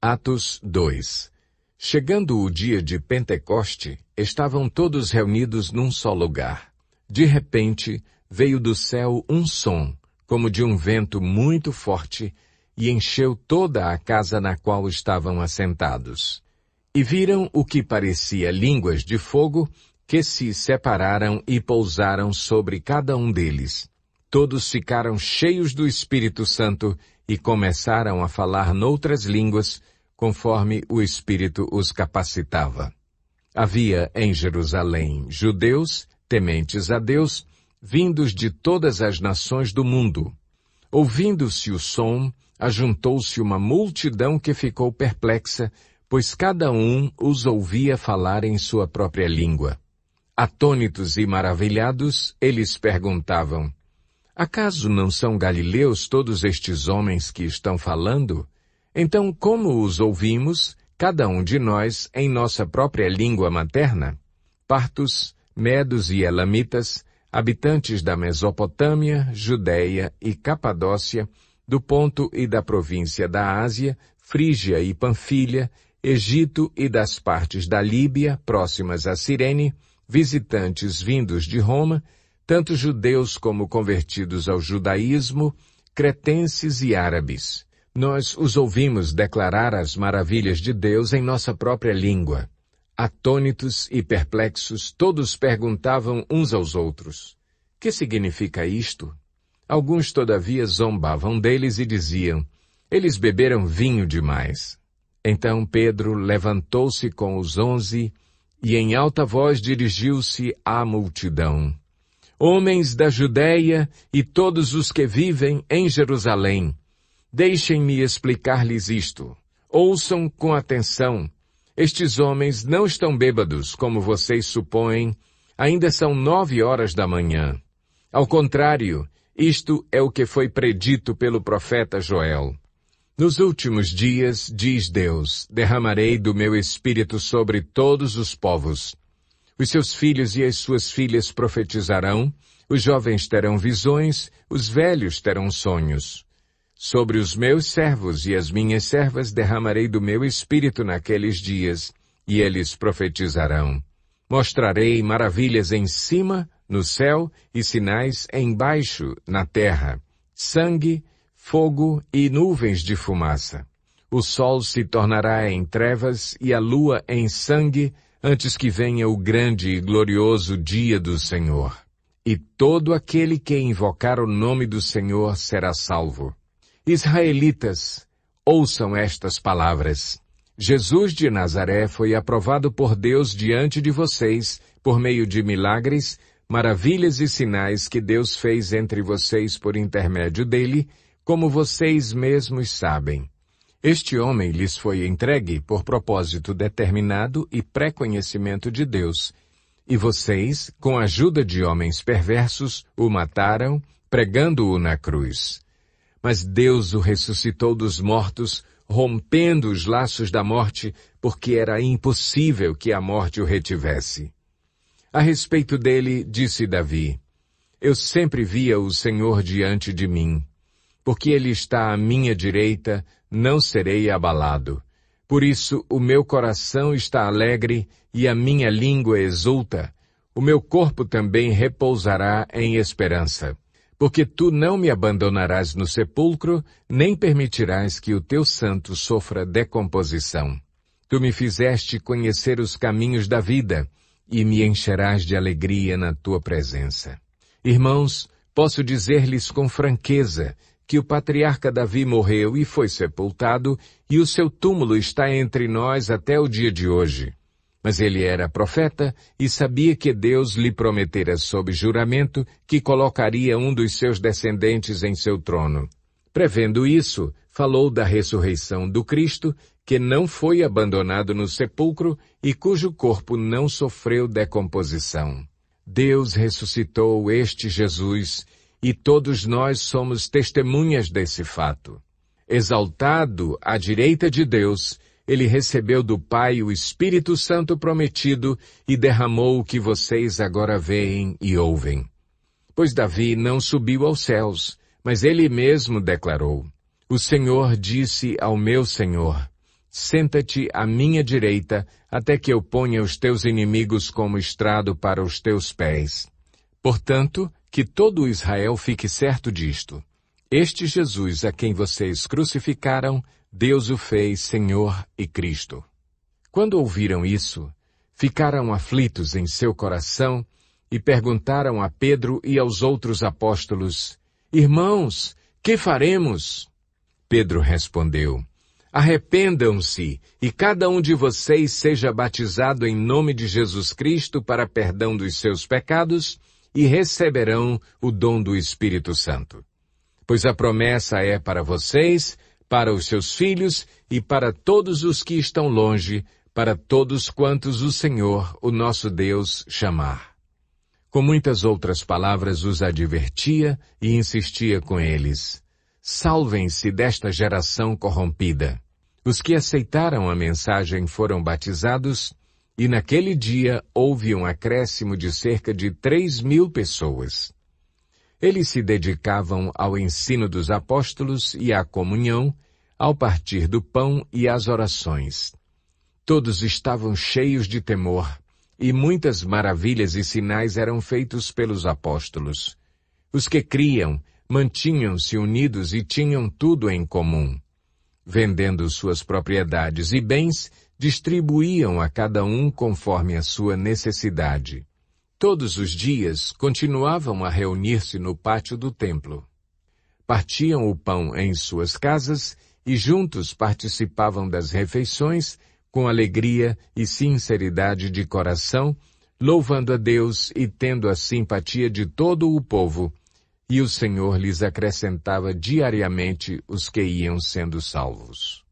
Atos 2 Chegando o dia de Pentecoste, estavam todos reunidos num só lugar. De repente, veio do céu um som, como de um vento muito forte, e encheu toda a casa na qual estavam assentados. E viram o que parecia línguas de fogo, que se separaram e pousaram sobre cada um deles todos ficaram cheios do Espírito Santo e começaram a falar noutras línguas, conforme o Espírito os capacitava. Havia em Jerusalém judeus, tementes a Deus, vindos de todas as nações do mundo. Ouvindo-se o som, ajuntou-se uma multidão que ficou perplexa, pois cada um os ouvia falar em sua própria língua. Atônitos e maravilhados, eles perguntavam, Acaso não são galileus todos estes homens que estão falando? Então, como os ouvimos, cada um de nós, em nossa própria língua materna? Partos, medos e elamitas, habitantes da Mesopotâmia, Judéia e Capadócia, do ponto e da província da Ásia, Frígia e Panfilha, Egito e das partes da Líbia, próximas a Cirene, visitantes vindos de Roma, tanto judeus como convertidos ao judaísmo, cretenses e árabes. Nós os ouvimos declarar as maravilhas de Deus em nossa própria língua. Atônitos e perplexos, todos perguntavam uns aos outros: Que significa isto? Alguns, todavia, zombavam deles e diziam: Eles beberam vinho demais. Então Pedro levantou-se com os onze e, em alta voz, dirigiu-se à multidão homens da Judéia e todos os que vivem em Jerusalém, deixem-me explicar-lhes isto. Ouçam com atenção. Estes homens não estão bêbados, como vocês supõem. Ainda são nove horas da manhã. Ao contrário, isto é o que foi predito pelo profeta Joel. Nos últimos dias, diz Deus, derramarei do meu espírito sobre todos os povos. Os seus filhos e as suas filhas profetizarão, os jovens terão visões, os velhos terão sonhos. Sobre os meus servos e as minhas servas derramarei do meu espírito naqueles dias, e eles profetizarão. Mostrarei maravilhas em cima, no céu, e sinais embaixo, na terra: sangue, fogo e nuvens de fumaça. O sol se tornará em trevas e a lua em sangue, antes que venha o grande e glorioso dia do Senhor. E todo aquele que invocar o nome do Senhor será salvo. Israelitas, ouçam estas palavras. Jesus de Nazaré foi aprovado por Deus diante de vocês, por meio de milagres, maravilhas e sinais que Deus fez entre vocês por intermédio dele, como vocês mesmos sabem. Este homem lhes foi entregue por propósito determinado e pré-conhecimento de Deus. E vocês, com a ajuda de homens perversos, o mataram, pregando-o na cruz. Mas Deus o ressuscitou dos mortos, rompendo os laços da morte, porque era impossível que a morte o retivesse. A respeito dele, disse Davi, Eu sempre via o Senhor diante de mim, porque ele está à minha direita, não serei abalado. Por isso o meu coração está alegre e a minha língua exulta. O meu corpo também repousará em esperança. Porque tu não me abandonarás no sepulcro, nem permitirás que o teu santo sofra decomposição. Tu me fizeste conhecer os caminhos da vida, e me encherás de alegria na tua presença. Irmãos, posso dizer-lhes com franqueza que o patriarca Davi morreu e foi sepultado, e o seu túmulo está entre nós até o dia de hoje. Mas ele era profeta e sabia que Deus lhe prometera sob juramento que colocaria um dos seus descendentes em seu trono. Prevendo isso, falou da ressurreição do Cristo, que não foi abandonado no sepulcro e cujo corpo não sofreu decomposição. Deus ressuscitou este Jesus e todos nós somos testemunhas desse fato. Exaltado à direita de Deus, ele recebeu do Pai o Espírito Santo prometido e derramou o que vocês agora veem e ouvem. Pois Davi não subiu aos céus, mas ele mesmo declarou, O Senhor disse ao meu Senhor, Senta-te à minha direita, até que eu ponha os teus inimigos como estrado para os teus pés. Portanto, que todo Israel fique certo disto. Este Jesus a quem vocês crucificaram, Deus o fez Senhor e Cristo. Quando ouviram isso, ficaram aflitos em seu coração e perguntaram a Pedro e aos outros apóstolos, Irmãos, que faremos? Pedro respondeu, Arrependam-se e cada um de vocês seja batizado em nome de Jesus Cristo para perdão dos seus pecados e receberão o dom do Espírito Santo. Pois a promessa é para vocês, para os seus filhos e para todos os que estão longe, para todos quantos o Senhor, o nosso Deus, chamar. Com muitas outras palavras os advertia e insistia com eles. Salvem-se desta geração corrompida. Os que aceitaram a mensagem foram batizados e naquele dia houve um acréscimo de cerca de três mil pessoas. Eles se dedicavam ao ensino dos apóstolos e à comunhão, ao partir do pão e às orações. Todos estavam cheios de temor, e muitas maravilhas e sinais eram feitos pelos apóstolos. Os que criam mantinham-se unidos e tinham tudo em comum vendendo suas propriedades e bens, distribuíam a cada um conforme a sua necessidade. Todos os dias continuavam a reunir-se no pátio do templo. Partiam o pão em suas casas e juntos participavam das refeições com alegria e sinceridade de coração, louvando a Deus e tendo a simpatia de todo o povo, e o Senhor lhes acrescentava diariamente os que iam sendo salvos.